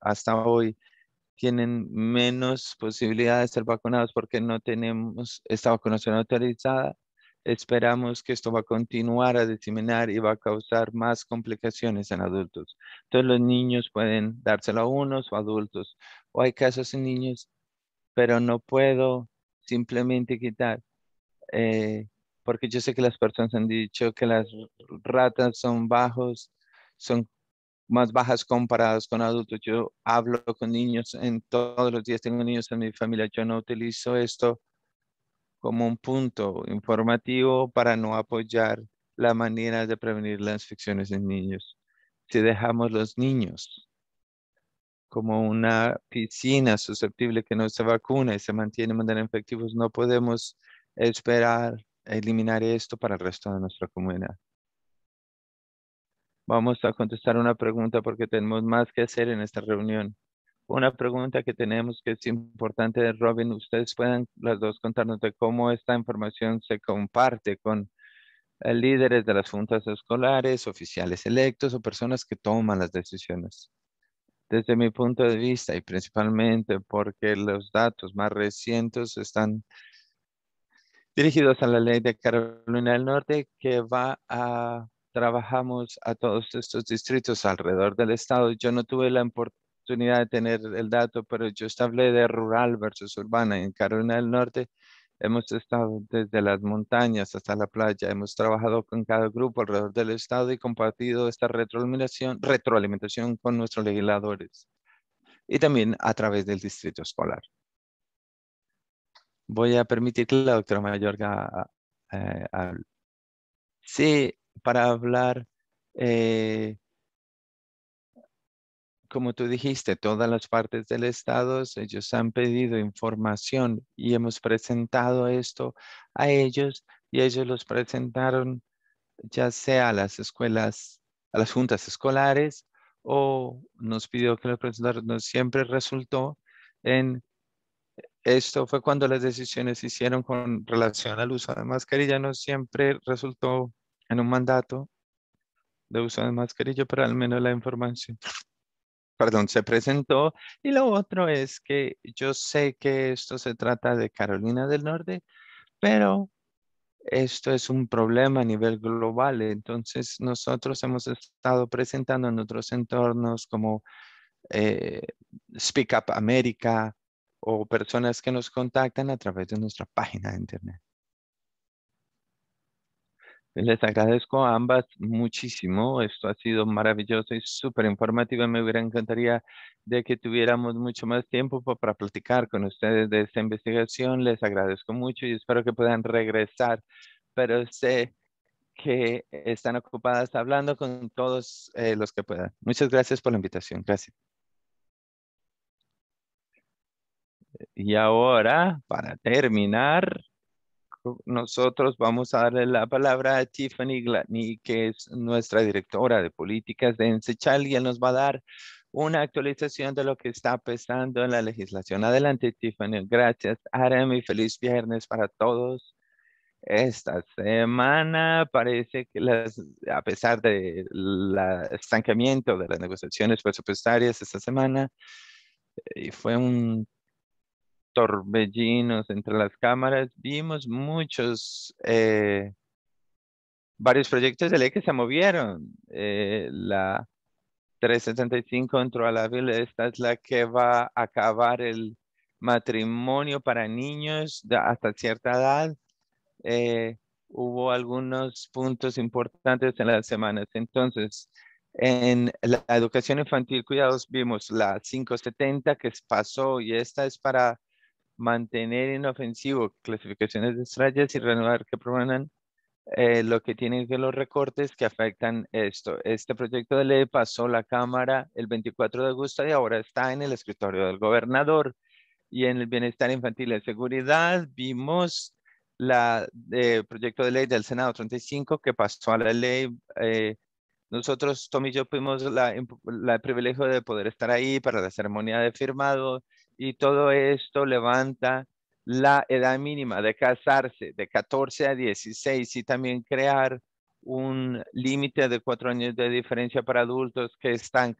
Speaker 1: hasta hoy tienen menos posibilidad de ser vacunados porque no tenemos esta vacunación autorizada. Esperamos que esto va a continuar a diseminar y va a causar más complicaciones en adultos. Entonces los niños pueden dárselo a unos o adultos. O hay casos en niños, pero no puedo simplemente quitar. Eh, porque yo sé que las personas han dicho que las ratas son bajos, son más bajas comparadas con adultos. Yo hablo con niños en todos los días, tengo niños en mi familia. Yo no utilizo esto como un punto informativo para no apoyar la manera de prevenir las infecciones en niños. Si dejamos los niños como una piscina susceptible que no se vacuna y se mantiene en manera infectivos, pues no podemos esperar eliminar esto para el resto de nuestra comunidad vamos a contestar una pregunta porque tenemos más que hacer en esta reunión. Una pregunta que tenemos que es importante, Robin, ustedes puedan las dos contarnos de cómo esta información se comparte con eh, líderes de las juntas escolares, oficiales electos o personas que toman las decisiones. Desde mi punto de vista y principalmente porque los datos más recientes están dirigidos a la ley de Carolina del Norte que va a trabajamos a todos estos distritos alrededor del estado. Yo no tuve la oportunidad de tener el dato, pero yo hablé de rural versus urbana. En Carolina del Norte hemos estado desde las montañas hasta la playa. Hemos trabajado con cada grupo alrededor del estado y compartido esta retroalimentación, retroalimentación con nuestros legisladores y también a través del distrito escolar. Voy a permitir que la doctora Mayorga eh, Sí, para hablar, eh, como tú dijiste, todas las partes del Estado, ellos han pedido información y hemos presentado esto a ellos y ellos los presentaron ya sea a las escuelas, a las juntas escolares o nos pidió que lo presentáramos. Siempre resultó en esto fue cuando las decisiones se hicieron con relación al uso de mascarilla, no siempre resultó en un mandato de uso de mascarilla, pero al menos la información, (laughs) perdón, se presentó. Y lo otro es que yo sé que esto se trata de Carolina del Norte, pero esto es un problema a nivel global. Entonces, nosotros hemos estado presentando en otros entornos como eh, Speak Up America o personas que nos contactan a través de nuestra página de internet. Les agradezco a ambas muchísimo. Esto ha sido maravilloso y súper informativo. Me hubiera encantaría de que tuviéramos mucho más tiempo para, para platicar con ustedes de esta investigación. Les agradezco mucho y espero que puedan regresar. Pero sé que están ocupadas hablando con todos eh, los que puedan. Muchas gracias por la invitación. Gracias. Y ahora, para terminar, nosotros vamos a darle la palabra a Tiffany Gladney, que es nuestra directora de políticas de Ensechal, y nos va a dar una actualización de lo que está pasando en la legislación. Adelante, Tiffany. Gracias, Adam, y feliz viernes para todos. Esta semana parece que las, a pesar del estancamiento de las negociaciones presupuestarias esta semana, eh, fue un torbellinos entre las cámaras, vimos muchos, eh, varios proyectos de ley que se movieron. Eh, la 365 entró a la vila, esta es la que va a acabar el matrimonio para niños hasta cierta edad. Eh, hubo algunos puntos importantes en las semanas. Entonces, en la educación infantil, cuidados, vimos la 570 que pasó y esta es para mantener inofensivo clasificaciones de estrellas y renovar que promuevan eh, lo que tienen que los recortes que afectan esto. Este proyecto de ley pasó la Cámara el 24 de agosto y ahora está en el escritorio del gobernador. Y en el bienestar infantil y seguridad vimos la eh, proyecto de ley del Senado 35 que pasó a la ley. Eh, nosotros, Tom y yo, tuvimos el privilegio de poder estar ahí para la ceremonia de firmado y todo esto levanta la edad mínima de casarse de 14 a 16 y también crear un límite de cuatro años de diferencia para adultos que están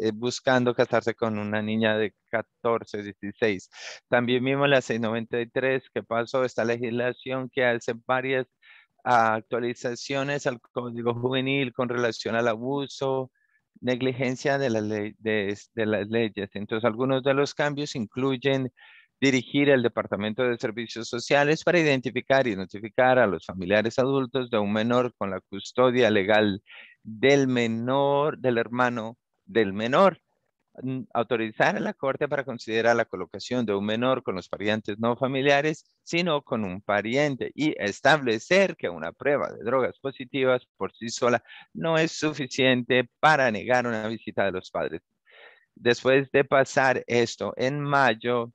Speaker 1: eh, buscando casarse con una niña de 14, 16. También vimos la 693 que pasó esta legislación que hace varias actualizaciones al Código Juvenil con relación al abuso, negligencia de, las leyes. Entonces, algunos de los cambios incluyen dirigir el Departamento de Servicios Sociales para identificar y notificar a los familiares adultos de un menor con la custodia legal del menor, del hermano del menor. Mm, autorizar a la Corte para considerar la colocación de un menor con los parientes no familiares, sino con un pariente y establecer que una prueba de drogas positivas por sí sola no es suficiente para negar una visita de los padres. Después de pasar esto en mayo,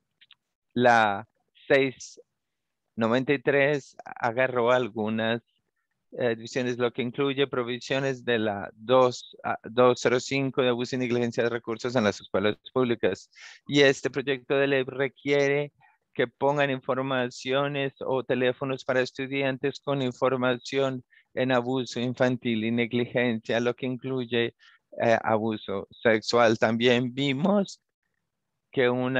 Speaker 1: la 693 agarró algunas eh, divisiones, lo que incluye provisiones de la 2, 205 de abuso y negligencia de recursos en las escuelas públicas. Y este proyecto de ley requiere que pongan informaciones o teléfonos para estudiantes con información en abuso infantil y negligencia, lo que incluye eh, abuso sexual. También vimos que un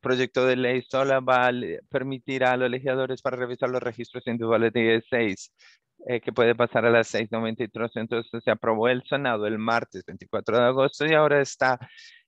Speaker 1: proyecto de ley sola va a permitir a los legisladores para revisar los registros individuales de 16 eh, que puede pasar a las 6.93. Entonces se aprobó el Senado el martes 24 de agosto y ahora está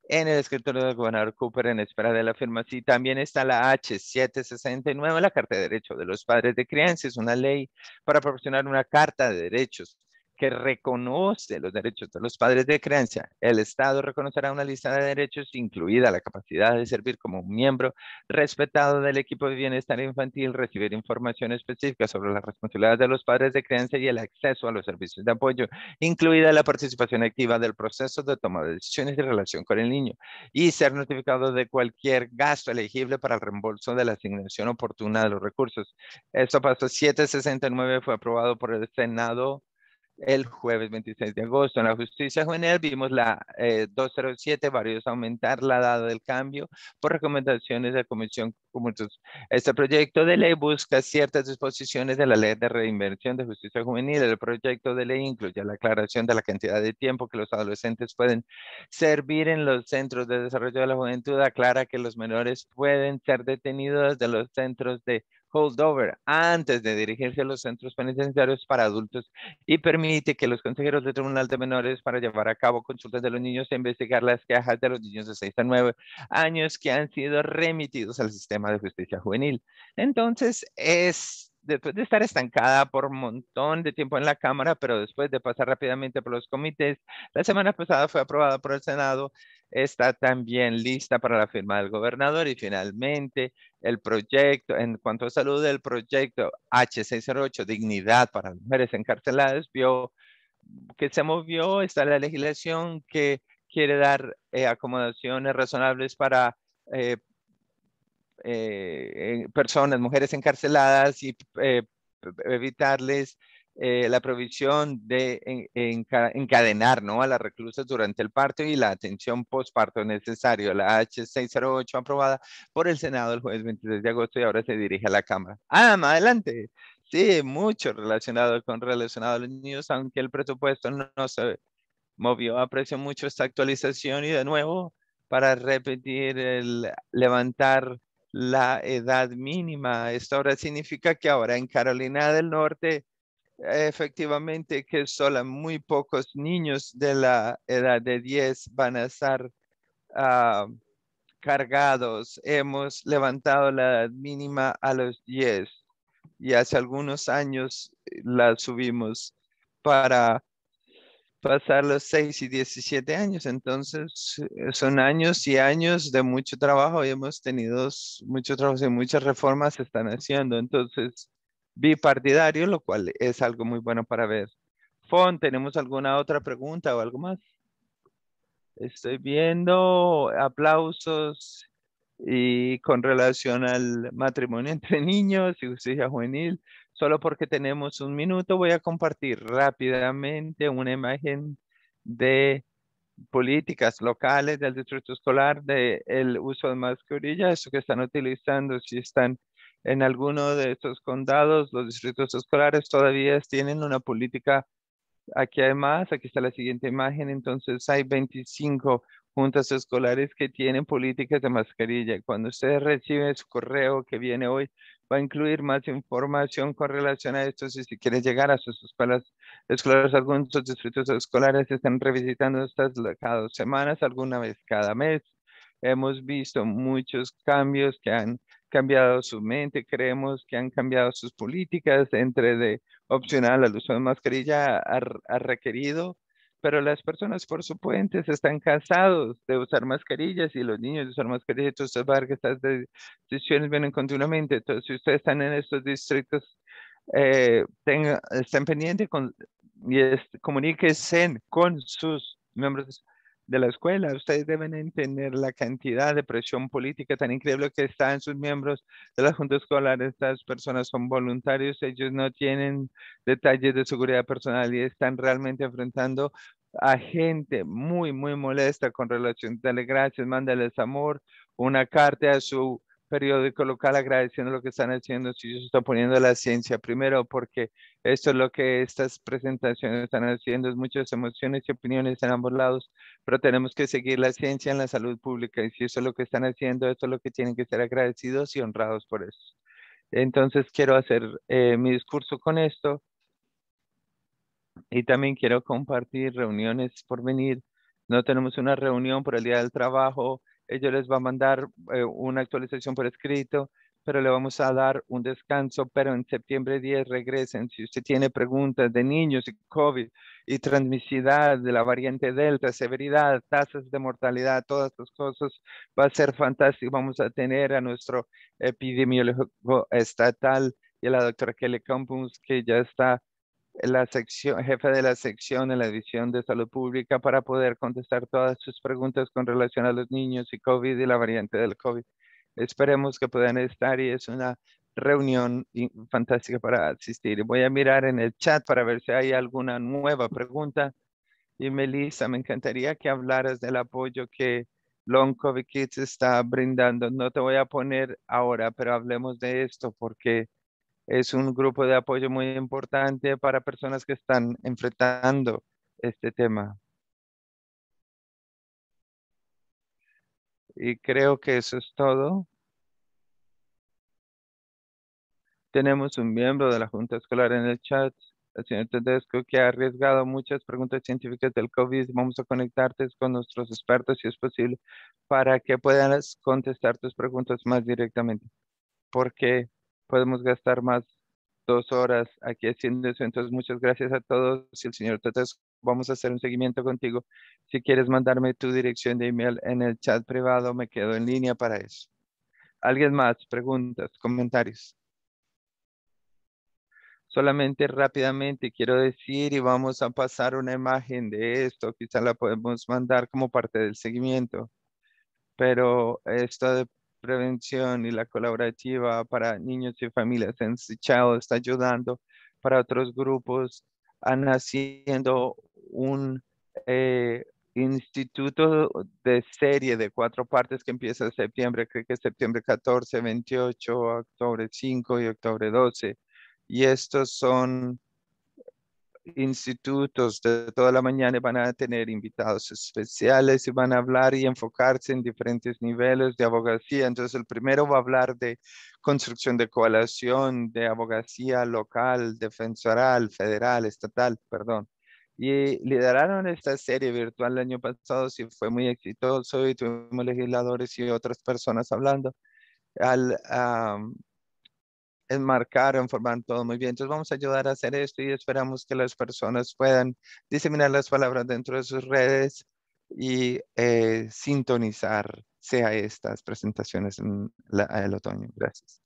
Speaker 1: en el escritorio del gobernador Cooper en espera de la firma. Sí, también está la H769, la Carta de Derechos de los Padres de Crianza. Es una ley para proporcionar una Carta de Derechos que reconoce los derechos de los padres de creencia. El Estado reconocerá una lista de derechos, incluida la capacidad de servir como miembro respetado del equipo de bienestar infantil, recibir información específica sobre las responsabilidades de los padres de creencia y el acceso a los servicios de apoyo, incluida la participación activa del proceso de toma de decisiones en relación con el niño, y ser notificado de cualquier gasto elegible para el reembolso de la asignación oportuna de los recursos. Esto pasó 769, fue aprobado por el Senado el jueves 26 de agosto. En la justicia juvenil vimos la 207, eh, varios aumentar la edad del cambio por recomendaciones de la Comisión Este proyecto de ley busca ciertas disposiciones de la Ley de Reinversión de Justicia Juvenil. El proyecto de ley incluye la aclaración de la cantidad de tiempo que los adolescentes pueden servir en los centros de desarrollo de la juventud. Aclara que los menores pueden ser detenidos de los centros de holdover antes de dirigirse a los centros penitenciarios para adultos y permite que los consejeros del Tribunal de Menores para llevar a cabo consultas de los niños e investigar las quejas de los niños de 6 a 9 años que han sido remitidos al sistema de justicia juvenil. Entonces, es después de estar estancada por un montón de tiempo en la Cámara, pero después de pasar rápidamente por los comités, la semana pasada fue aprobada por el Senado está también lista para la firma del gobernador y finalmente el proyecto, en cuanto a salud del proyecto H608, Dignidad para Mujeres Encarceladas, vio que se movió, está la legislación que quiere dar eh, acomodaciones razonables para eh, eh, personas, mujeres encarceladas y evitarles eh, la provisión de encadenar ¿no? a las reclusas durante el parto y la atención postparto necesario. La H608 aprobada por el Senado el jueves 23 de agosto y ahora se dirige a la Cámara. Ah, más adelante. Sí, mucho relacionado con relacionado a los niños, aunque el presupuesto no, no se movió. Aprecio mucho esta actualización y de nuevo para repetir el levantar la edad mínima. Esto ahora significa que ahora en Carolina del Norte efectivamente que solo muy pocos niños de la edad de 10 van a estar ah, cargados. Hemos levantado la edad mínima a los 10 y hace algunos años eh, la subimos para pasar los 6 y 17 años. Entonces, eh, son años y años de mucho trabajo y hemos tenido mucho trabajo y muchas reformas se están haciendo. Entonces, bipartidario, lo cual es algo muy bueno para ver. Fon, ¿tenemos alguna otra pregunta o algo más? Estoy viendo aplausos y con relación al matrimonio entre (laughs) niños y justicia juvenil. Solo porque tenemos un minuto, voy a compartir rápidamente una imagen de políticas locales del distrito escolar del el uso de mascarillas, eso que están utilizando, si están en alguno de estos condados, los distritos escolares todavía tienen una política. Aquí además, aquí está la siguiente imagen. Entonces hay 25 juntas escolares que tienen políticas de mascarilla. Cuando ustedes reciben su correo que viene hoy, va a incluir más información con relación a esto. Si, si quieren llegar a sus escuelas escolares, algunos distritos escolares están revisitando estas cada dos semanas, alguna vez cada mes. Hemos visto muchos cambios que han cambiado su mente, creemos que han cambiado sus políticas entre de opcional al uso de mascarilla a, requerido, pero las personas por supuesto están cansados de usar mascarillas y los niños de usar mascarillas, entonces va que estas decisiones vienen continuamente. Entonces, si ustedes están en estos distritos, eh, tenga, estén pendientes con, y comuníquense con sus miembros de la escuela. Ustedes deben entender la cantidad de presión política tan increíble que están en sus miembros de la Junta Escolar. Estas personas son voluntarios, ellos no tienen detalles de seguridad personal y están realmente enfrentando a gente muy, muy molesta con relación. Dale gracias, mándales amor, una carta a su periódico local agradeciendo lo que están haciendo, si se están poniendo la ciencia primero, porque esto es lo que estas presentaciones están haciendo, es muchas emociones y opiniones en ambos lados, pero tenemos que seguir la ciencia en la salud pública y si eso es lo que están haciendo, esto es lo que tienen que ser agradecidos y honrados por eso. Entonces quiero hacer eh, mi discurso con esto y también quiero compartir reuniones por venir. No tenemos una reunión por el Día del Trabajo, ellos les va a mandar eh, una actualización por escrito, pero le vamos a dar un descanso, pero en septiembre 10 regresen. Si usted tiene preguntas de niños y COVID y transmisibilidad de la variante Delta, severidad, tasas de mortalidad, todas esas cosas, va a ser fantástico. Vamos a tener a nuestro epidemiólogo estatal y a la doctora Kelly Campos, que ya está la sección, jefe de la sección de la división de salud pública para poder contestar todas sus preguntas con relación a los niños y COVID y la variante del COVID. Esperemos que puedan estar y es una reunión fantástica para asistir. Voy a mirar en el chat para ver si hay alguna nueva pregunta. Y Melissa, me encantaría que hablaras del apoyo que Long COVID Kids está brindando. No te voy a poner ahora, pero hablemos de esto porque es un grupo de apoyo muy importante para personas que están enfrentando este tema. Y creo que eso es todo. Tenemos un miembro de la Junta Escolar en el chat, el señor Tedesco, que ha arriesgado muchas preguntas científicas del COVID. Vamos a conectarte con nuestros expertos, si es posible, para que puedan contestar tus preguntas más directamente. ¿Por qué? podemos gastar más dos horas aquí haciendo eso. Entonces, muchas gracias a todos. y el señor Totes, vamos a hacer un seguimiento contigo. Si quieres mandarme tu dirección de email en el chat privado, me quedo en línea para eso. ¿Alguien más? Preguntas, comentarios. Solamente rápidamente quiero decir y vamos a pasar una imagen de esto. Quizá la podemos mandar como parte del seguimiento. Pero esto de prevención y la colaborativa para niños y familias en child está ayudando para otros grupos a naciendo un eh, instituto de serie de cuatro partes que empieza en septiembre, creo que septiembre 14, 28, octubre 5 y octubre 12. Y estos son institutos de toda la mañana van a tener invitados especiales y van a hablar y enfocarse en diferentes niveles de abogacía. Entonces, el primero va a hablar de construcción de coalición, de abogacía local, defensoral, federal, estatal, perdón. Y lideraron esta serie virtual el año pasado, si fue muy exitoso y tuvimos legisladores y otras personas hablando. Al, enmarcaron, informar todo muy bien. Entonces vamos a ayudar a hacer esto y esperamos que las personas puedan diseminar las palabras dentro de sus redes y eh, sintonizarse a estas presentaciones en el otoño. Gracias.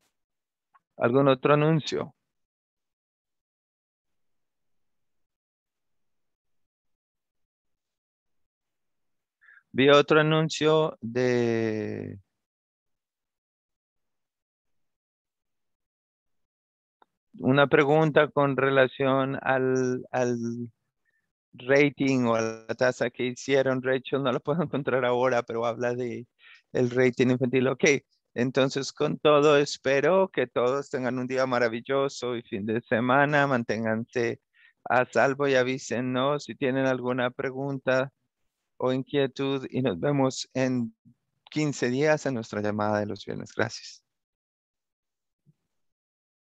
Speaker 1: ¿Algún otro anuncio? Vi otro anuncio de una pregunta con relación al, al rating o a la tasa que hicieron, Rachel, no la puedo (laughs) encontrar ahora, pero habla de el rating infantil. Ok, entonces con todo espero que todos tengan un día maravilloso y fin de semana, manténganse a salvo y avísenos si tienen alguna pregunta o inquietud y nos vemos en 15 días en nuestra llamada de los viernes. Gracias.